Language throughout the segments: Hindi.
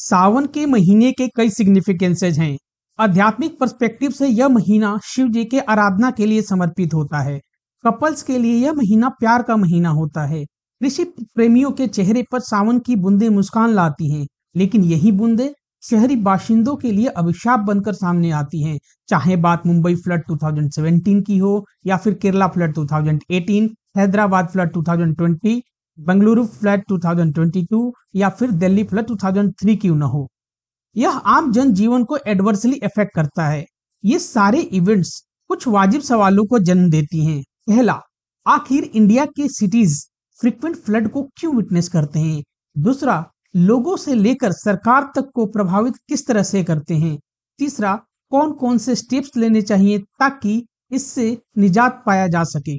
सावन के महीने के कई सिग्निफिकेंसेज हैं आध्यात्मिक पर्सपेक्टिव से यह महीना शिव जी के आराधना के लिए समर्पित होता है कपल्स के लिए यह महीना प्यार का महीना होता है ऋषि प्रेमियों के चेहरे पर सावन की बूंदे मुस्कान लाती हैं लेकिन यही बूंदे शहरी बाशिंदों के लिए अभिशाप बनकर सामने आती हैं चाहे बात मुंबई फ्लड 2017 की हो या फिर Kerala flood 2018 Hyderabad flood 2020 Bengaluru flood 2022 या फिर दिल्ली फ्लड 2003 क्यों न हो यह आम जन जीवन को एडवर्सली इफेक्ट करता है ये सारे इवेंट्स कुछ वाजिब सवालों को जन्म देती हैं पहला आखिर इंडिया के सिटीज फ्रिक्वेंट फ्लड को क्यों विटनेस करते हैं दूसरा लोगों से लेकर सरकार तक को प्रभावित किस तरह से करते हैं तीसरा कौन कौन से स्टेप्स लेने चाहिए ताकि इससे निजात पाया जा सके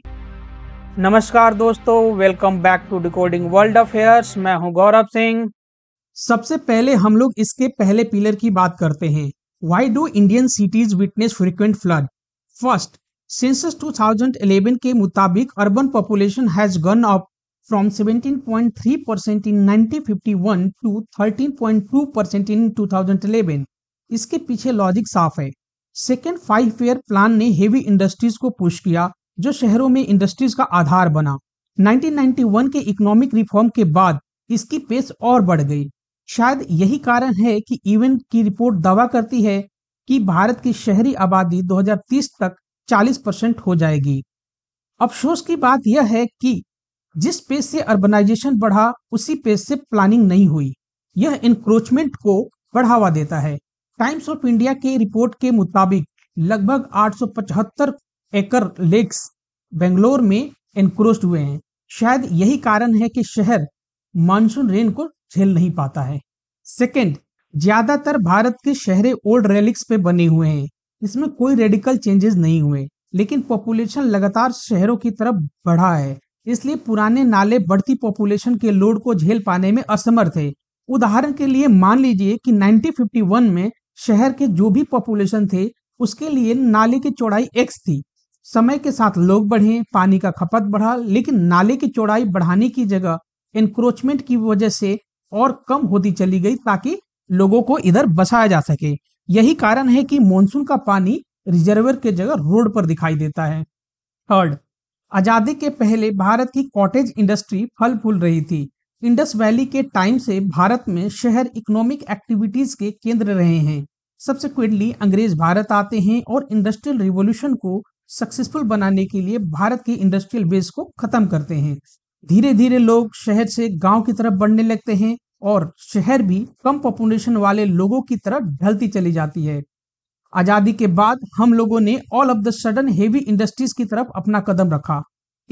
नमस्कार दोस्तों welcome back to decoding world affairs मैं हूं गौरव सिंह सबसे पहले हम लोग इसके पहले पिलर की बात करते हैं why do Indian cities witness frequent flood first census 2011 के मुताबिक urban population has gone up from 17.3 percent in 1951 to 13.2 percent in 2011 इसके पीछे लॉजिक साफ है सेकेंड फाइव ईयर प्लान ने हेवी इंडस्ट्रीज को पुश किया जो शहरों में इंडस्ट्रीज का आधार बना 1991 के इकोनॉमिक रिफॉर्म के बाद इसकी पेस और बढ़ गई शायद यही कारण है कि इवेंट की रिपोर्ट दावा करती है कि भारत की शहरी आबादी 2030 तक 40 परसेंट हो जाएगी अफसोस की बात यह है कि जिस पेस से अर्बनाइजेशन बढ़ा उसी पेस से प्लानिंग नहीं हुई यह इंक्रोचमेंट को बढ़ावा देता है टाइम्स ऑफ इंडिया के रिपोर्ट के मुताबिक लगभग 875 एकर लेक्स बेंगलोर में एनक्रोस्ड हुए हैं शायद यही कारण है कि शहर मानसून रेन को झेल नहीं पाता है सेकंड ज्यादातर भारत के शहरे ओल्ड रेलिक्स पे बने हुए हैं इसमें कोई रेडिकल चेंजेस नहीं हुए लेकिन पॉपुलेशन लगातार शहरों की तरफ बढ़ा है इसलिए पुराने नाले बढ़ती पॉपुलेशन के लोड को झेल पाने में असमर्थ है उदाहरण के लिए मान लीजिए कि 1951 में शहर के जो भी पॉपुलेशन थे उसके लिए नाले की चौड़ाई एक्स थी समय के साथ लोग बढ़े पानी का खपत बढ़ा लेकिन नाले की चौड़ाई बढ़ाने की जगह इनक्रोचमेंट की वजह से और कम होती चली गई ताकि लोगों को इधर बसाया जा सके यही कारण है कि मॉनसून का पानी रिजर्वर के जगह रोड पर दिखाई देता है थर्ड आजादी के पहले भारत की कॉटेज इंडस्ट्री फल फूल रही थी इंडस वैली के टाइम से भारत में शहर इकोनॉमिक एक्टिविटीज के केंद्र रहे हैं सबसे क्विडली अंग्रेज भारत आते हैं और इंडस्ट्रियल रिवोल्यूशन को सक्सेसफुल बनाने के लिए भारत की इंडस्ट्रियल बेस को खत्म करते हैं धीरे धीरे लोग शहर से गांव की तरफ बढ़ने लगते हैं और शहर भी कम पॉपुलेशन वाले लोगों की तरफ ढलती चली जाती है आजादी के बाद हम लोगों ने all of the sudden heavy industries की तरफ अपना कदम रखा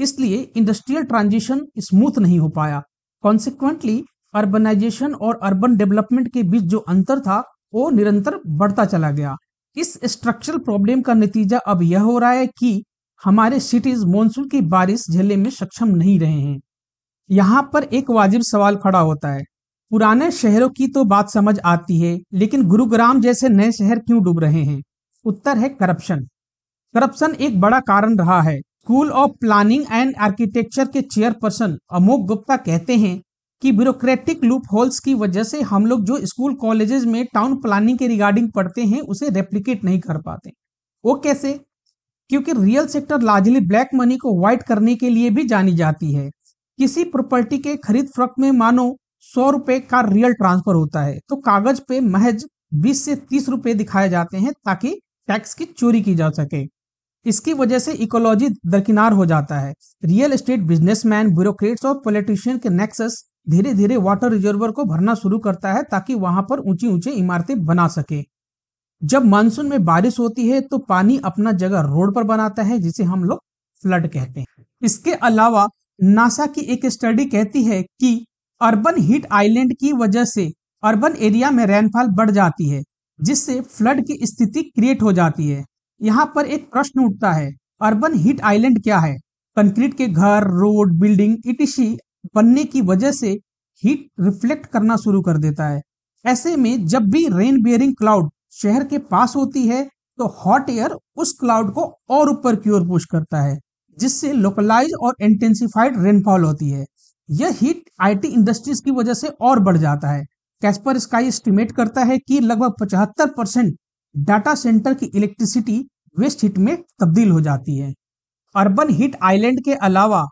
इसलिए इंडस्ट्रियल ट्रांजिशन स्मूथ नहीं हो पाया कॉन्सिक्वेंटली अर्बनाइजेशन और अर्बन डेवलपमेंट के बीच जो अंतर था वो निरंतर बढ़ता चला गया इस स्ट्रक्चरल प्रॉब्लम का नतीजा अब यह हो रहा है कि हमारे सिटीज मानसून की बारिश झेलने में सक्षम नहीं रहे हैं यहाँ पर एक वाजिब सवाल खड़ा होता है पुराने शहरों की तो बात समझ आती है लेकिन गुरुग्राम जैसे नए शहर क्यों डूब रहे हैं उत्तर है करप्शन करप्शन एक बड़ा कारण रहा है school of planning and architecture के चेयरपर्सन अमोक गुप्ता कहते हैं कि ब्यूरोक्रेटिक लूप होल्स की वजह से हम लोग जो स्कूल कॉलेजेस में टाउन प्लानिंग के रिगार्डिंग पढ़ते हैं उसे रेप्लीकेट नहीं कर पाते वो कैसे क्योंकि real sector largely black money को व्हाइट करने के लिए भी जानी जाती है किसी प्रॉपर्टी के खरीद फरक में मानो सौ रुपए का रियल ट्रांसफर होता है तो कागज पे महज बीस से तीस रुपए दिखाए जाते हैं ताकि टैक्स की चोरी की जा सके इसकी वजह से इकोलॉजी दरकिनार हो जाता है रियल एस्टेट बिजनेसमैन ब्यूरोक्रेट्स और पॉलिटिशियन के नेक्सस धीरे धीरे वाटर रिजर्वर को भरना शुरू करता है ताकि वहां पर ऊंची ऊंची इमारतें बना सके जब मानसून में बारिश होती है तो पानी अपना जगह रोड पर बनाता है जिसे हम लोग फ्लड कहते हैं इसके अलावा नासा की एक स्टडी कहती है कि अर्बन हीट आइलैंड की वजह से अर्बन एरिया में रेनफॉल बढ़ जाती है जिससे फ्लड की स्थिति क्रिएट हो जाती है यहाँ पर एक प्रश्न उठता है अर्बन हीट आइलैंड क्या है कंक्रीट के घर रोड बिल्डिंग इटिशी बनने की वजह से हीट रिफ्लेक्ट करना शुरू कर देता है ऐसे में जब भी रेन बेयरिंग क्लाउड शहर के पास होती है तो हॉट एयर उस क्लाउड को और ऊपर की ओर पुश करता है जिससे लोकलाइज और इंटेंसिफाइड रेनफॉल होती है यह हीट आईटी इंडस्ट्रीज की वजह से और बढ़ जाता है कैस्पर स्काई एस्टिमेट करता है कि लगभग पचहत्तर परसेंट डाटा सेंटर की इलेक्ट्रिसिटी वेस्ट हीट में तब्दील हो जाती है अर्बन हीट आइलैंड के अलावा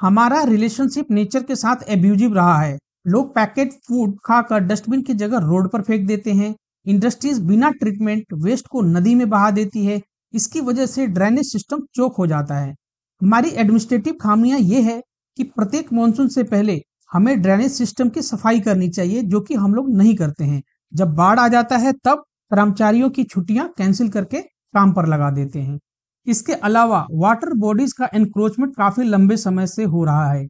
हमारा रिलेशनशिप नेचर के साथ एब्यूजिव रहा है लोग पैकेट फूड खाकर डस्टबिन की जगह रोड पर फेंक देते हैं इंडस्ट्रीज बिना ट्रीटमेंट वेस्ट को नदी में बहा देती है इसकी वजह से ड्रेनेज सिस्टम चौक हो जाता है हमारी एडमिनिस्ट्रेटिव खामियां ये है कि प्रत्येक मानसून से पहले हमें ड्रेनेज सिस्टम की सफाई करनी चाहिए जो कि हम लोग नहीं करते हैं जब बाढ़ आ जाता है तब कर्मचारियों की छुट्टियां कैंसिल करके काम पर लगा देते हैं इसके अलावा वाटर बॉडीज का एनक्रोचमेंट काफी लंबे समय से हो रहा है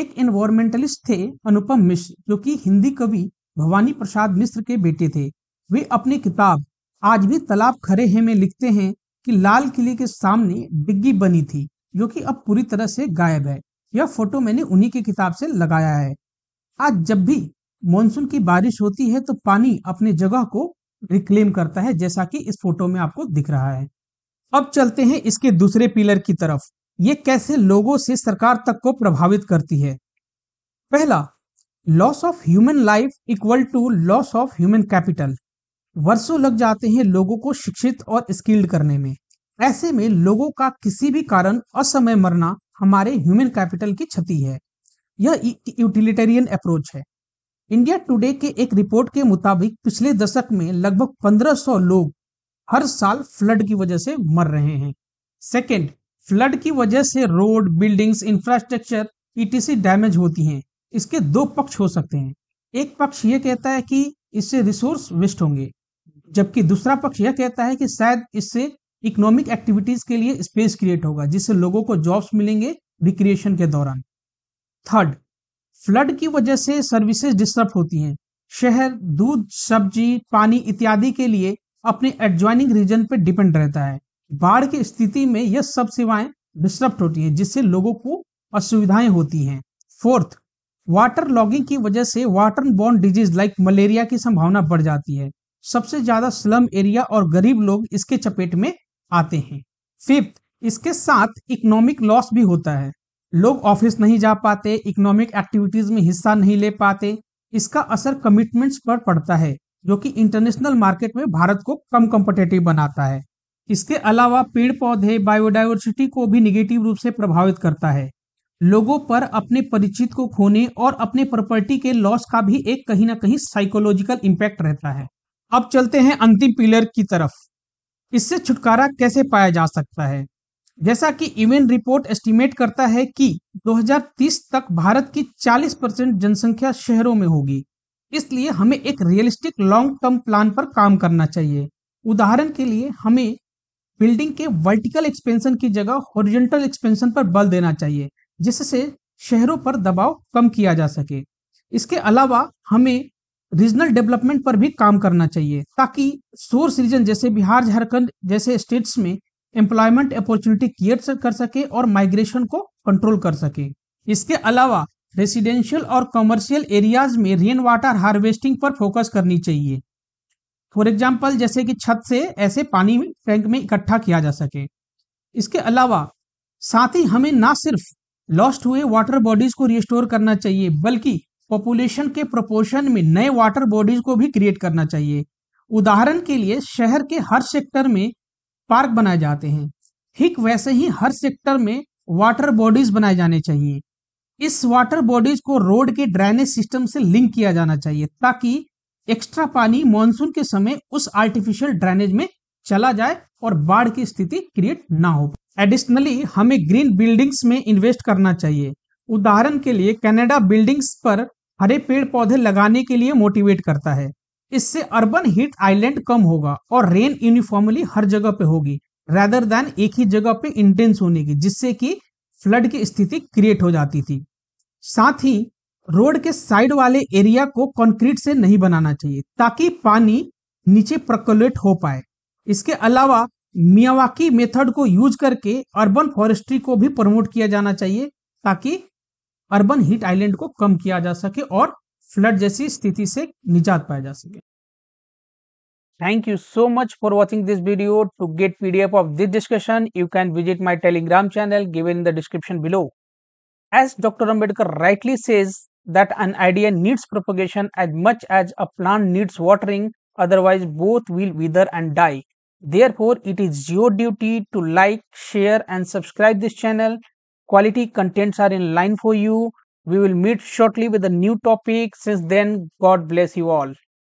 एक एनवायरमेंटलिस्ट थे अनुपम मिश्र जो कि हिंदी कवि भवानी प्रसाद मिश्र के बेटे थे वे अपनी किताब आज भी तालाब खरे हैं में लिखते हैं कि लाल किले के सामने डिग्गी बनी थी जो कि अब पूरी तरह से गायब है यह फोटो मैंने उन्हीं की किताब से लगाया है आज जब भी मॉनसून की बारिश होती है तो पानी अपनी जगह को रिक्लेम करता है जैसा कि इस फोटो में आपको दिख रहा है अब चलते हैं इसके दूसरे पिलर की तरफ ये कैसे लोगों से सरकार तक को प्रभावित करती है पहला loss of human life equal to loss of human capital वर्षों लग जाते हैं लोगों को शिक्षित और स्किल्ड करने में ऐसे में लोगों का किसी भी कारण असमय मरना हमारे ह्यूमन कैपिटल की क्षति है यह यूटिलिटेरियन अप्रोच है इंडिया टुडे के एक रिपोर्ट के मुताबिक पिछले दशक में लगभग 1500 लोग हर साल फ्लड की वजह से मर रहे हैं सेकेंड फ्लड की वजह से road buildings infrastructure ETC damage होती हैं इसके दो पक्ष हो सकते हैं एक पक्ष यह कहता है कि इससे रिसोर्स वेस्ट होंगे जबकि दूसरा पक्ष यह कहता है कि शायद इससे इकोनॉमिक एक्टिविटीज के लिए स्पेस क्रिएट होगा जिससे लोगों को जॉब्स मिलेंगे रिक्रिएशन के दौरान थर्ड फ्लड की वजह से सर्विसेज डिस्टर्ब होती हैं शहर दूध सब्जी पानी इत्यादि के लिए अपने एडजॉइनिंग रीजन पर डिपेंड रहता है बाढ़ की स्थिति में यह सब सेवाएं डिस्टर्ब होती है जिससे लोगों को असुविधाएं होती हैं फोर्थ वाटर लॉगिंग की वजह से water borne disease like malaria की संभावना बढ़ जाती है सबसे ज्यादा स्लम एरिया और गरीब लोग इसके चपेट में आते हैं फिफ्थ इसके साथ इकोनॉमिक लॉस भी होता है लोग ऑफिस नहीं जा पाते इकोनॉमिक एक्टिविटीज में हिस्सा नहीं ले पाते इसका असर कमिटमेंट्स पर पड़ता है जो कि इंटरनेशनल मार्केट में भारत को कम कम्पटेटिव बनाता है इसके अलावा पेड़ पौधे बायोडाइवर्सिटी को भी निगेटिव रूप से प्रभावित करता है लोगों पर अपने परिचित को खोने और अपने प्रॉपर्टी के लॉस का भी एक कहीं ना कहीं साइकोलॉजिकल इम्पैक्ट रहता है अब चलते हैं अंतिम पिलर की तरफ इससे छुटकारा कैसे पाया जा सकता है जैसा कि इवेंट रिपोर्ट एस्टिमेट करता है कि 2030 तक भारत की 40 परसेंट जनसंख्या शहरों में होगी इसलिए हमें एक रियलिस्टिक लॉन्ग टर्म प्लान पर काम करना चाहिए उदाहरण के लिए हमें बिल्डिंग के वर्टिकल एक्सपेंशन की जगह हॉरिजेंटल एक्सपेंशन पर बल देना चाहिए जिससे शहरों पर दबाव कम किया जा सके इसके अलावा हमें रीजनल डेवलपमेंट पर भी काम करना चाहिए ताकि सोर्स रीजन जैसे बिहार झारखंड जैसे स्टेट्स में एम्प्लॉयमेंट अपॉर्चुनिटी क्रिएट कर सके और माइग्रेशन को कंट्रोल कर सके इसके अलावा रेसिडेंशियल और कमर्शियल एरियाज में रेन वाटर हार्वेस्टिंग पर फोकस करनी चाहिए फॉर एग्जाम्पल जैसे कि छत से ऐसे पानी टैंक में इकट्ठा किया जा सके इसके अलावा साथ ही हमें ना सिर्फ लॉस्ट हुए वाटर बॉडीज को रिस्टोर करना चाहिए बल्कि पॉपुलेशन के प्रोपोर्शन में नए वाटर बॉडीज को भी क्रिएट करना चाहिए उदाहरण के लिए शहर के हर सेक्टर में पार्क बनाए जाते हैं ठीक वैसे ही हर सेक्टर में वाटर बॉडीज बनाए जाने चाहिए इस वाटर बॉडीज को रोड के ड्रेनेज सिस्टम से लिंक किया जाना चाहिए ताकि एक्स्ट्रा पानी मानसून के समय उस आर्टिफिशियल ड्रेनेज में चला जाए और बाढ़ की स्थिति क्रिएट ना हो एडिशनली हमें ग्रीन बिल्डिंग्स में इन्वेस्ट करना चाहिए उदाहरण के लिए कनाडा बिल्डिंग्स पर हरे पेड़ पौधे लगाने के लिए मोटिवेट करता है इससे अर्बन हीट आइलैंड कम होगा और रेन यूनिफॉर्मली हर जगह पे होगी रेदर देन एक ही जगह पे इंटेंस होने की जिससे कि फ्लड की स्थिति क्रिएट हो जाती थी साथ ही रोड के साइड वाले एरिया को कंक्रीट से नहीं बनाना चाहिए ताकि पानी नीचे प्रकुलेट हो पाए इसके अलावा मियावाकी मेथड को यूज करके अर्बन फॉरेस्ट्री को भी प्रमोट किया जाना चाहिए ताकि अर्बन हीट आइलैंड को कम किया जा सके और फ्लड जैसी स्थिति से निजात पाया जा सके thank you so much for watching this video to get PDF of this discussion you can visit my Telegram channel given in the description below As Dr. Ambedkar rightly says, that an idea needs propagation as much as a plant needs watering, otherwise, both will wither and die. Therefore, it is your duty to like, share, and subscribe this channel. Quality contents are in line for you. We will meet shortly with a new topic. Since then, God bless you all.